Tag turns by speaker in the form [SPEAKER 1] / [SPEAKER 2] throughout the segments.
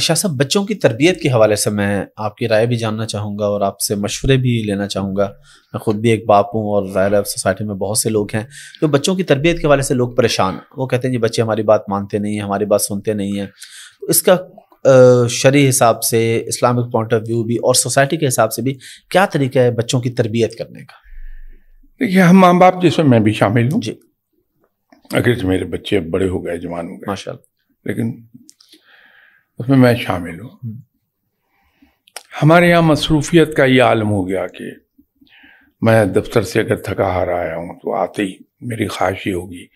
[SPEAKER 1] शाह साहब बच्चों की तरबियत के हवाले से मैं आपकी राय भी जानना चाहूँगा और आपसे मशवरे भी लेना चाहूँगा मैं ख़ुद भी एक बाप हूँ और ज़ाहिर सोसाइटी में बहुत से लोग हैं जो बच्चों की तरबियत के हवाले से लोग परेशान वो कहते हैं जी बच्चे हमारी बात मानते नहीं हैं हमारी बात सुनते नहीं हैं तो इसका शरी हिसाब से इस्लामिक पॉइंट ऑफ व्यू भी और सोसाइटी के हिसाब से भी क्या तरीका है बच्चों की तरबियत करने का देखिए हम माँ बाप जिसमें मैं भी शामिल हूँ जी अगर तो मेरे बच्चे बड़े हो गए जवान हो गए माशा लेकिन उसमें मैं शामिल हूँ हम्म। हमारे यहाँ मसरूफियत का ये आलम हो गया कि मैं दफ्तर से अगर थका हारा आया हूँ तो आते ही मेरी ख्वाहिश ये होगी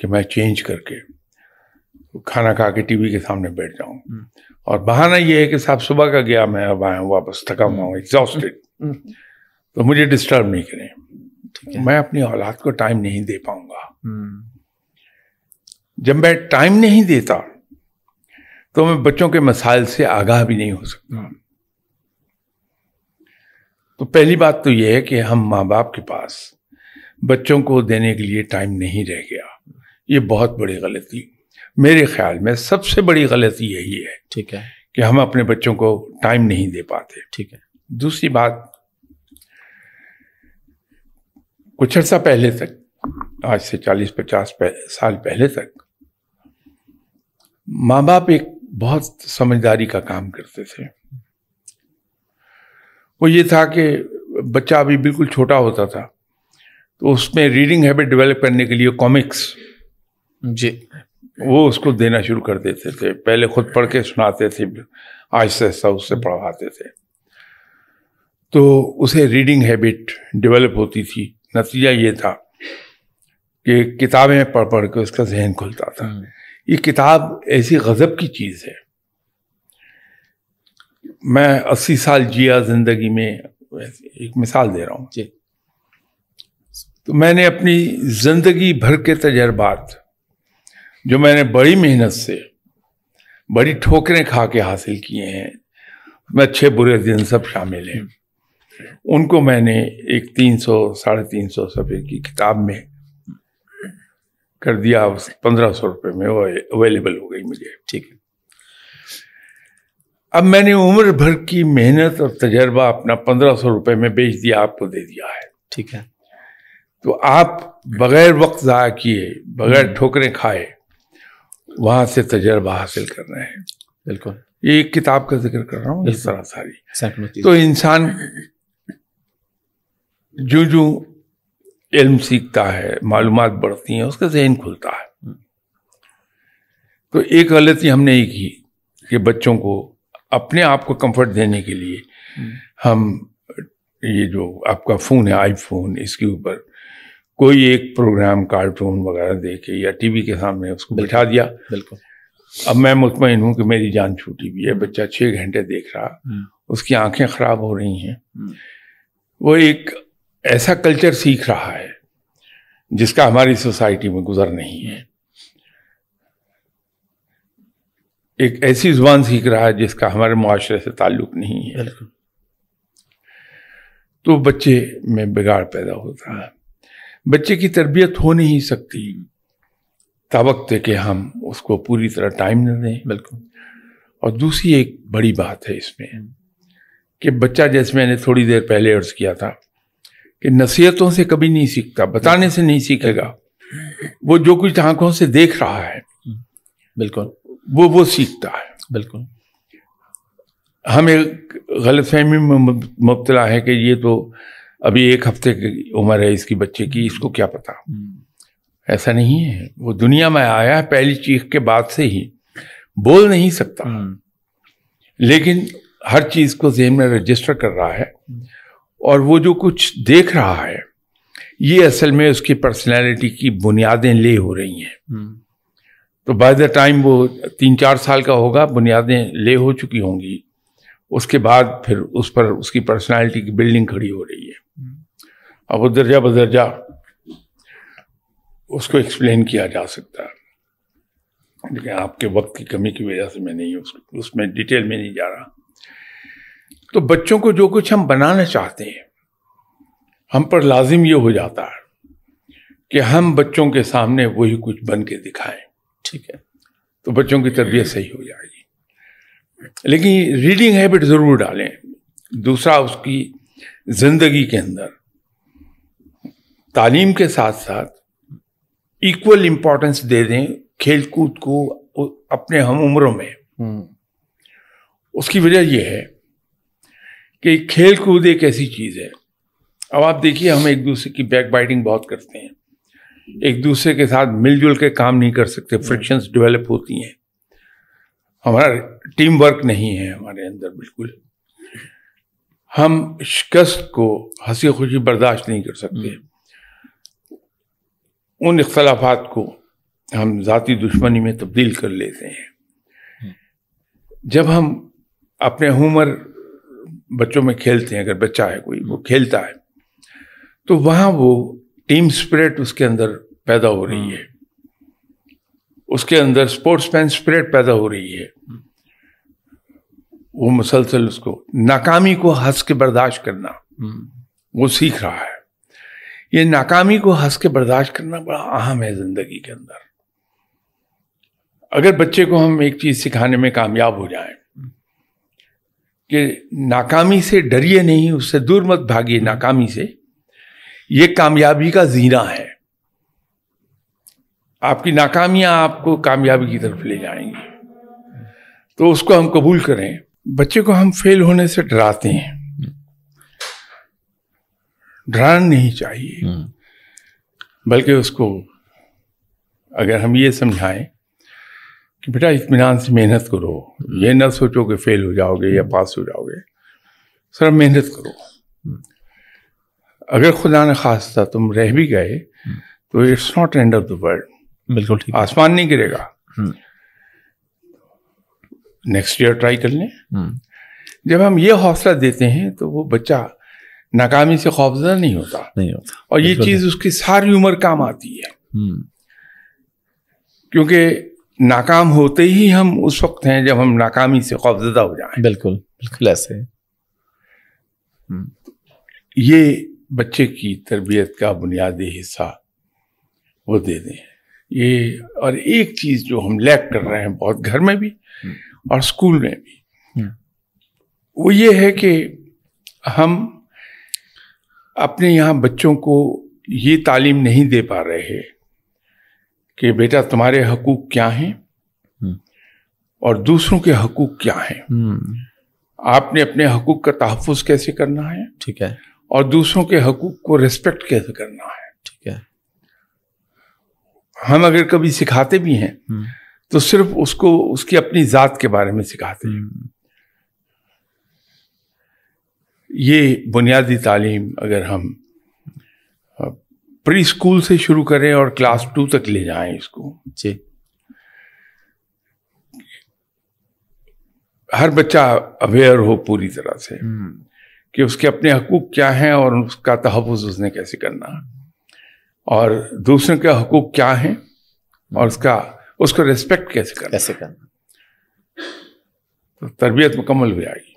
[SPEAKER 1] कि मैं चेंज करके खाना खा के टीवी के सामने बैठ जाऊं हम्म। और बहाना ये है कि साहब सुबह का गया मैं अब आया हूँ वापस थका हुआ हूँ एग्जॉस्टेड हम्म। तो मुझे डिस्टर्ब नहीं करें मैं अपनी औलाद को टाइम नहीं दे पाऊंगा जब मैं टाइम नहीं देता तो मैं बच्चों के मसाइल से आगाह भी नहीं हो सकता हाँ। तो पहली बात तो यह है कि हम माँ बाप के पास बच्चों को देने के लिए टाइम नहीं रह गया ये बहुत बड़ी गलती मेरे ख्याल में सबसे बड़ी गलती यही है ठीक है कि हम अपने बच्चों को टाइम नहीं दे पाते ठीक है दूसरी बात कुछ अर्सा पहले तक आज से 40-50 साल पहले तक माँ बाप एक बहुत समझदारी का काम करते थे वो ये था कि बच्चा अभी बिल्कुल छोटा होता था तो उसमें रीडिंग हैबिट डेवलप करने के लिए कॉमिक्स जी वो उसको देना शुरू कर देते थे पहले खुद पढ़ के सुनाते थे आहिस्ता आहिस्ता उससे हम्म। पढ़वाते थे तो उसे रीडिंग हैबिट डेवलप होती थी नतीजा ये था कि किताबें पढ़ पढ़ के उसका जहन खुलता था हम्म। ये किताब ऐसी गज़ब की चीज़ है मैं अस्सी साल जिया ज़िंदगी में एक मिसाल दे रहा हूँ जी तो मैंने अपनी ज़िंदगी भर के तजर्बात जो मैंने बड़ी मेहनत से बड़ी ठोकरें खा के हासिल किए हैं मैं अच्छे बुरे दिन सब शामिल हैं हम्म। उनको मैंने एक तीन सौ साढ़े तीन सौ सफ़े की किताब में कर दिया उस पंद्रह सौ रुपये में वो अवेलेबल हो गई मुझे ठीक है अब मैंने उम्र भर की मेहनत और तजर्बा अपना पंद्रह सौ रुपये में बेच दिया आपको दे दिया है ठीक है तो आप बगैर वक्त ज़ाया किए बगैर हम्म। ठोकरें खाए वहाँ से तजर्बा हासिल कर रहे हैं बिल्कुल ये एक किताब का जिक्र कर रहा हूँ इस तरह सारी तो इंसान जो जो इल्म सीखता है मालूम बढ़ती हैं उसका जहन खुलता है तो एक गलती हमने ये की कि बच्चों को अपने आप को कंफर्ट देने के लिए हम्म। हम ये जो आपका फ़ोन है आईफोन इसके ऊपर कोई एक प्रोग्राम कार्टून वगैरह देखे या टीवी के सामने उसको बिठा दिया बिल्कुल अब मैं मुतमिन हूं कि मेरी जान छूटी भी है बच्चा छह घंटे देख रहा हम्म। उसकी आंखें ख़राब हो रही हैं हम्म। वो एक ऐसा कल्चर सीख रहा है जिसका हमारी सोसाइटी में गुजर नहीं है एक ऐसी जुबान सीख रहा है जिसका हमारे माशरे से ताल्लुक नहीं है तो बच्चे में बिगाड़ पैदा होता है बच्चे की तरबियत हो नहीं सकती तबक्त के हम उसको पूरी तरह टाइम न दें बिल्कुल और दूसरी एक बड़ी बात है इसमें कि बच्चा जैसे मैंने थोड़ी देर पहले अर्ज़ किया था कि नसीहतों से कभी नहीं सीखता बताने से नहीं सीखेगा वो जो कुछ आंखों से देख रहा है बिल्कुल वो वो सीखता है बिल्कुल हम एक गलतफहमी में मुबतला है कि ये तो अभी एक हफ्ते की उम्र है इसकी बच्चे की इसको क्या पता हम्म। ऐसा नहीं है वो दुनिया में आया है पहली चीख के बाद से ही बोल नहीं सकता हम्म। लेकिन हर चीज़ को जहन में रजिस्टर कर रहा है हम्म। और वो जो कुछ देख रहा है ये असल में उसकी पर्सनैलिटी की बुनियादें ले हो रही हैं हम्म। तो बाय द टाइम वो तीन चार साल का होगा बुनियादें ले हो चुकी होंगी उसके बाद फिर उस पर उसकी पर्सनैलिटी की बिल्डिंग खड़ी हो रही है हम्म। अब वो दर्जा बदर्जा उसको एक्सप्लेन किया जा सकता है लेकिन आपके वक्त की कमी की वजह से मैं नहीं उसमें डिटेल में नहीं जा रहा तो बच्चों को जो कुछ हम बनाना चाहते हैं हम पर लाजिम ये हो जाता है कि हम बच्चों के सामने वही कुछ बन के दिखाएं ठीक है तो बच्चों की तरबियत सही हो जाएगी लेकिन रीडिंग हैबिट ज़रूर डालें दूसरा उसकी ज़िंदगी के अंदर तालीम के साथ साथ इक्वल इम्पोर्टेंस दे दें खेल कूद को अपने हम उम्रों में हम्म। उसकी वजह यह है कि खेल कूद एक ऐसी चीज़ है अब आप देखिए हम एक दूसरे की बैक बाइटिंग बहुत करते हैं एक दूसरे के साथ मिलजुल के काम नहीं कर सकते फ्रिक्शंस hmm. डेवलप होती हैं हमारा टीम वर्क नहीं है हमारे अंदर बिल्कुल हम शिकस्त को हंसी खुशी बर्दाश्त नहीं कर सकते hmm. उन इख्तलाफात को हम ज़ाती दुश्मनी में तब्दील कर लेते हैं hmm. जब हम अपने हुमर बच्चों में खेलते हैं अगर बच्चा है कोई वो खेलता है तो वहां वो टीम स्पिरिट उसके अंदर पैदा हो रही है उसके अंदर स्पोर्ट्समैन स्पिरिट पैदा हो रही है वो मुसलसल उसको नाकामी को हंस के बर्दाश्त करना वो सीख रहा है ये नाकामी को हंस के बर्दाश्त करना बड़ा अहम है ज़िंदगी के अंदर अगर बच्चे को हम एक चीज़ सिखाने में कामयाब हो जाएं कि नाकामी से डरिए नहीं उससे दूर मत भागिए नाकामी से ये कामयाबी का जीना है आपकी नाकामियां आपको कामयाबी की तरफ ले जाएंगी तो उसको हम कबूल करें बच्चे को हम फेल होने से डराते हैं डराना नहीं चाहिए हम्म। बल्कि उसको अगर हम ये समझाएं कि बेटा इतमान से मेहनत करो ये ना सोचो कि फेल हो जाओगे या पास हो जाओगे सर मेहनत करो अगर खुदा ने था तुम रह भी गए तो it's not end of the world बिल्कुल ठीक आसमान नहीं गिरेगा नेक्स्ट ईयर ट्राई कर लें हम्म। जब हम ये हौसला देते हैं तो वो बच्चा नाकामी से खौफजदा नहीं होता नहीं होता और ये चीज़ उसकी सारी उम्र काम आती है हम्म। क्योंकि नाकाम होते ही हम उस वक्त हैं जब हम नाकामी से खौफजदा हो जाए बिल्कुल बिल्कुल ऐसे हम्म। ये बच्चे की तरबियत का बुनियादी हिस्सा वो दे दें ये और एक चीज़ जो हम लैक कर रहे हैं बहुत घर में भी हम्म। और स्कूल में भी हम्म। वो ये है कि हम अपने यहाँ बच्चों को ये तालीम नहीं दे पा रहे हैं कि बेटा तुम्हारे हकूक क्या हैं हम्म। और दूसरों के हकूक क्या हैं हम्म। आपने अपने हकूक का तहफ़ कैसे करना है ठीक है और दूसरों के हकूक को रिस्पेक्ट कैसे करना है ठीक है हम अगर कभी सिखाते भी हैं हम्म। तो सिर्फ उसको उसकी अपनी ज़ात के बारे में सिखाते हैं ये बुनियादी तालीम अगर हम प्री स्कूल से शुरू करें और क्लास टू तक ले जाएं इसको जी हर बच्चा अवेयर हो पूरी तरह से हम्म। कि उसके अपने हकूक क्या हैं और उसका तहफ़ उसने कैसे करना और दूसरे के हकूक क्या हैं और उसका उसको रेस्पेक्ट कैसे करना कैसे करना तो तरबियत मुकम्मल भी आई